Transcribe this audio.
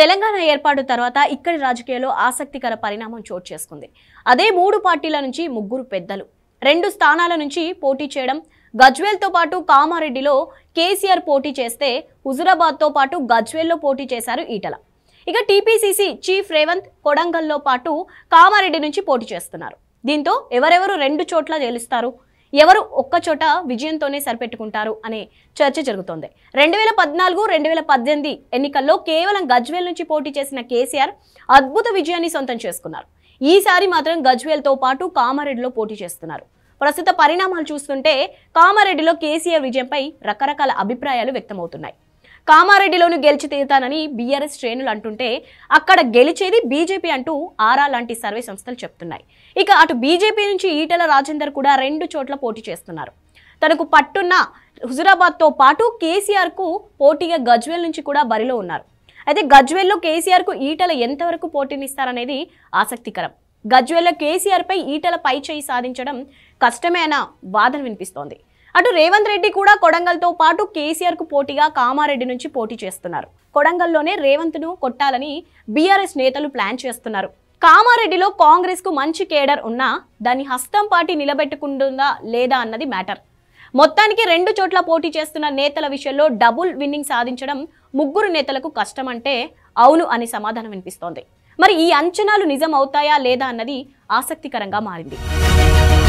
తెలంగాణ ఏర్పాటు తర్వాత ఇక్కడి రాజకీయాల్లో ఆసక్తికర పరిణామం చోటు చేసుకుంది అదే మూడు పార్టీల నుంచి ముగ్గురు పెద్దలు రెండు స్థానాల నుంచి పోటీ చేయడం గజ్వేల్తో పాటు కామారెడ్డిలో కేసీఆర్ పోటీ చేస్తే హుజురాబాద్తో పాటు గజ్వేల్లో పోటీ చేశారు ఈటల ఇక టీపీసీసీ చీఫ్ రేవంత్ కొడంగల్లో పాటు కామారెడ్డి నుంచి పోటీ చేస్తున్నారు దీంతో ఎవరెవరు రెండు చోట్ల గెలుస్తారు ఎవరు ఒక్కచోట విజయంతోనే సరిపెట్టుకుంటారు అనే చర్చ జరుగుతోంది రెండు వేల పద్నాలుగు రెండు వేల పద్దెనిమిది ఎన్నికల్లో కేవలం గజ్వేల్ నుంచి పోటీ చేసిన కేసీఆర్ అద్భుత విజయాన్ని సొంతం చేసుకున్నారు ఈసారి మాత్రం గజ్వేల్తో పాటు కామారెడ్డిలో పోటీ చేస్తున్నారు ప్రస్తుత పరిణామాలు చూస్తుంటే కామారెడ్డిలో కేసీఆర్ విజయంపై రకరకాల అభిప్రాయాలు వ్యక్తమవుతున్నాయి కామారెడ్డిలోనూ గెలిచి తీరుతానని బీఆర్ఎస్ శ్రేణులు అంటుంటే అక్కడ గెలిచేది బీజేపీ అంటూ ఆరా లాంటి సర్వే సంస్థలు చెప్తున్నాయి ఇక అటు బీజేపీ నుంచి ఈటల రాజేందర్ కూడా రెండు చోట్ల పోటీ చేస్తున్నారు తనకు పట్టున్న హుజురాబాద్తో పాటు కేసీఆర్కు పోటీగా గజ్వేల్ నుంచి కూడా బరిలో ఉన్నారు అయితే గజ్వేల్లో కేసీఆర్కు ఈటల ఎంతవరకు పోటీనిస్తారనేది ఆసక్తికరం గజ్వేల్లో కేసీఆర్పై ఈటల పై చేయి సాధించడం కష్టమే అన్న వాదన వినిపిస్తోంది అటు రేవంత్ రెడ్డి కూడా కొడంగల్తో పాటు కేసీఆర్కు పోటీగా కామారెడ్డి నుంచి పోటీ చేస్తున్నారు కొడంగల్లోనే రేవంత్ను కొట్టాలని బీఆర్ఎస్ నేతలు ప్లాన్ చేస్తున్నారు కామారెడ్డిలో కాంగ్రెస్కు మంచి కేడర్ ఉన్నా దాన్ని హస్తం పార్టీ నిలబెట్టుకుంటుందా లేదా అన్నది మ్యాటర్ మొత్తానికి రెండు చోట్ల పోటీ చేస్తున్న నేతల విషయంలో డబుల్ విన్నింగ్ సాధించడం ముగ్గురు నేతలకు కష్టమంటే అవును అని సమాధానం వినిపిస్తోంది మరి ఈ అంచనాలు నిజం అవుతాయా లేదా అన్నది ఆసక్తికరంగా మారింది